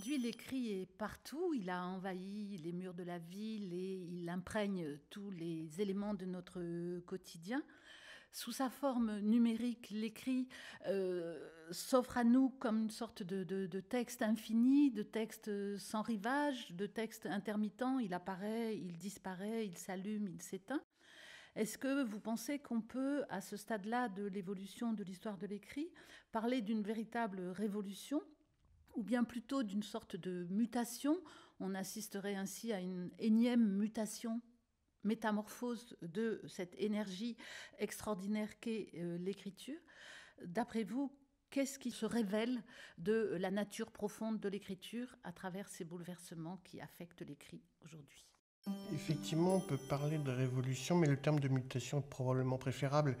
Aujourd'hui, l'écrit est partout, il a envahi les murs de la ville et il imprègne tous les éléments de notre quotidien. Sous sa forme numérique, l'écrit euh, s'offre à nous comme une sorte de, de, texte infini, de texte sans rivage, de texte intermittent. Il apparaît, il disparaît, il s'allume, il s'éteint. Est-ce que vous pensez qu'on peut, à ce stade-là de l'évolution de l'histoire de l'écrit, parler d'une véritable révolution ou bien plutôt d'une sorte de mutation. On assisterait ainsi à une énième mutation métamorphose de cette énergie extraordinaire qu'est euh, l'écriture. D'après vous, qu'est-ce qui se révèle de la nature profonde de l'écriture à travers ces bouleversements qui affectent l'écrit aujourd'hui Effectivement, on peut parler de révolution, mais le terme de mutation est probablement préférable.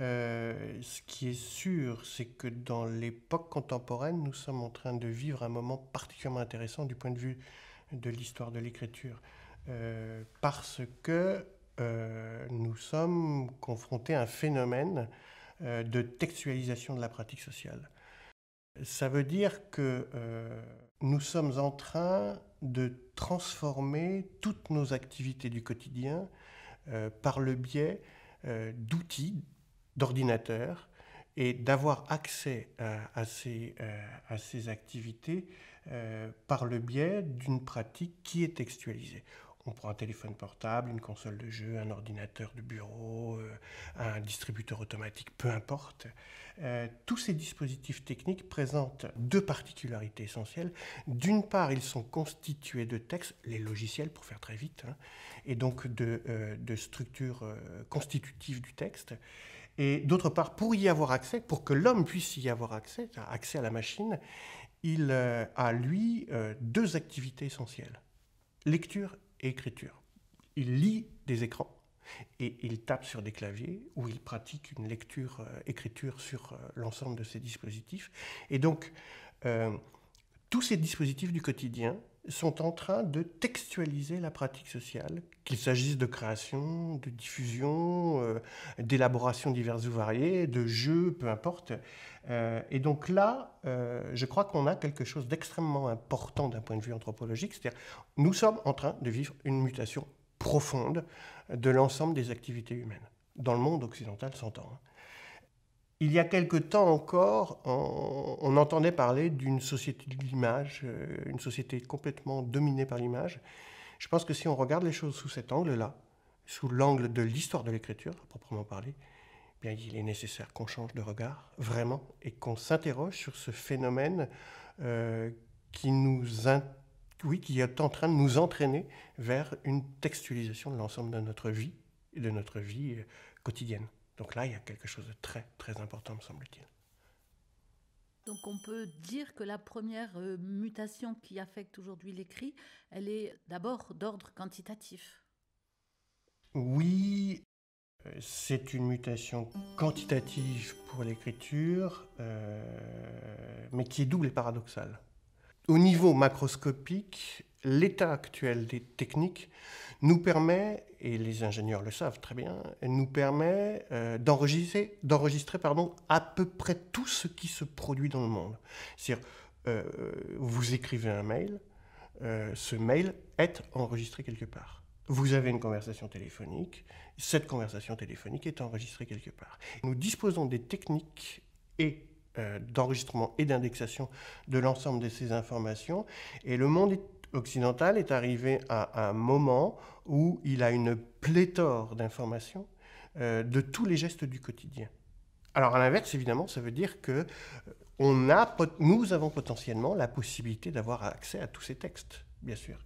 Euh, ce qui est sûr, c'est que dans l'époque contemporaine, nous sommes en train de vivre un moment particulièrement intéressant du point de vue de l'histoire de l'écriture, euh, parce que euh, nous sommes confrontés à un phénomène de textualisation de la pratique sociale. Ça veut dire que nous sommes en train de transformer toutes nos activités du quotidien euh, par le biais euh, d'outils, d'ordinateurs, et d'avoir accès à, euh, ces, activités par le biais d'une pratique qui est textualisée. On prend un téléphone portable, une console de jeu, un ordinateur de bureau, euh, un distributeur automatique, peu importe. Euh, tous ces dispositifs techniques présentent deux particularités essentielles. D'une part, ils sont constitués de textes, les logiciels pour faire très vite, hein, et donc de, euh, structures constitutives du texte. Et d'autre part, pour y avoir accès, pour que l'homme puisse y avoir accès, accès à la machine, il a, lui, deux activités essentielles. Lecture écriture. Il lit des écrans et il tape sur des claviers ou il pratique une lecture euh, écriture sur euh, l'ensemble de ces dispositifs. Et donc, euh, tous ces dispositifs du quotidien sont en train de textualiser la pratique sociale, qu'il s'agisse de création, de diffusion, euh, d'élaboration diverses ou variées, de jeux, peu importe. Euh, et donc là, euh, je crois qu'on a quelque chose d'extrêmement important d'un point de vue anthropologique, c'est-à-dire nous sommes en train de vivre une mutation profonde de l'ensemble des activités humaines, dans le monde occidental s'entend. Hein. Il y a quelque temps encore, on, entendait parler d'une société de l'image, euh, une société complètement dominée par l'image. Je pense que si on regarde les choses sous cet angle-là, sous l'angle de l'histoire de l'écriture, à proprement parler, eh bien, il est nécessaire qu'on change de regard, vraiment, et qu'on s'interroge sur ce phénomène euh, qui, nous qui est en train de nous entraîner vers une textualisation de l'ensemble de notre vie et de notre vie euh, quotidienne. Donc là, il y a quelque chose de très, très important, me semble-t-il. Donc on peut dire que la première euh, mutation qui affecte aujourd'hui l'écrit, elle est d'abord d'ordre quantitatif. Oui, euh, c'est une mutation quantitative pour l'écriture, euh, mais qui est double et paradoxale. Au niveau macroscopique, l'état actuel des techniques nous permet, et les ingénieurs le savent très bien, nous permet euh, d'enregistrer, d'enregistrer pardon, à peu près tout ce qui se produit dans le monde. C'est-à-dire, euh, vous écrivez un mail, euh, ce mail est enregistré quelque part. Vous avez une conversation téléphonique, cette conversation téléphonique est enregistrée quelque part. Nous disposons des techniques et d'enregistrement et d'indexation de l'ensemble de ces informations, et le monde est occidental est arrivé à un moment où il a une pléthore d'informations euh, de tous les gestes du quotidien. Alors à l'inverse, évidemment, ça veut dire que euh, on a, nous avons potentiellement la possibilité d'avoir accès à tous ces textes, bien sûr.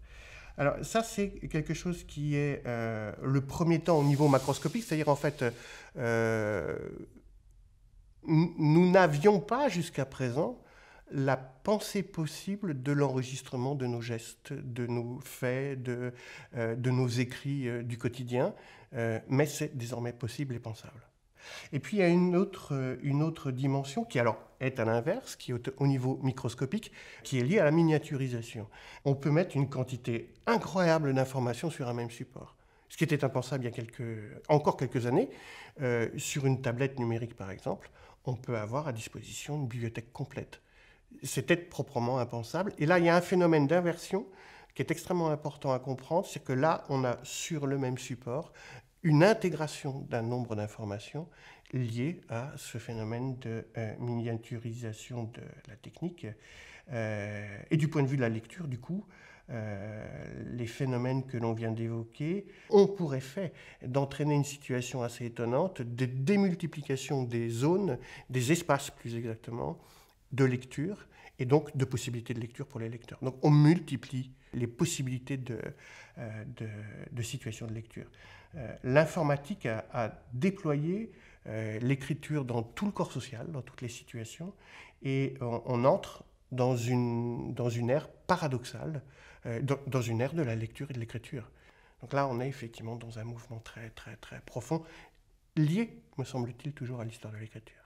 Alors ça, c'est quelque chose qui est euh, le premier temps au niveau macroscopique, c'est-à-dire en fait, nous n'avions pas jusqu'à présent la pensée possible de l'enregistrement de nos gestes, de nos faits, de, euh, nos écrits euh, du quotidien, euh, mais c'est désormais possible et pensable. Et puis il y a une autre, dimension qui alors est à l'inverse, qui est au niveau microscopique, qui est liée à la miniaturisation. On peut mettre une quantité incroyable d'informations sur un même support ce qui était impensable il y a encore quelques années, sur une tablette numérique par exemple, on peut avoir à disposition une bibliothèque complète. C'était proprement impensable. Et là, il y a un phénomène d'inversion qui est extrêmement important à comprendre, c'est que là, on a sur le même support une intégration d'un nombre d'informations liées à ce phénomène de euh, miniaturisation de la technique. Euh, et du point de vue de la lecture, du coup, euh, les phénomènes que l'on vient d'évoquer ont pour effet d'entraîner une situation assez étonnante de démultiplication des zones, des espaces plus exactement, de lecture et donc de possibilités de lecture pour les lecteurs. Donc on multiplie les possibilités de, euh, de, situations de lecture. Euh, l'informatique a, déployé euh, l'écriture dans tout le corps social, dans toutes les situations, et on, on entre dans une, dans une ère paradoxale, dans, dans, une ère de la lecture et de l'écriture. Donc là, on est effectivement dans un mouvement très, très, très profond, lié, me semble-t-il, toujours à l'histoire de l'écriture.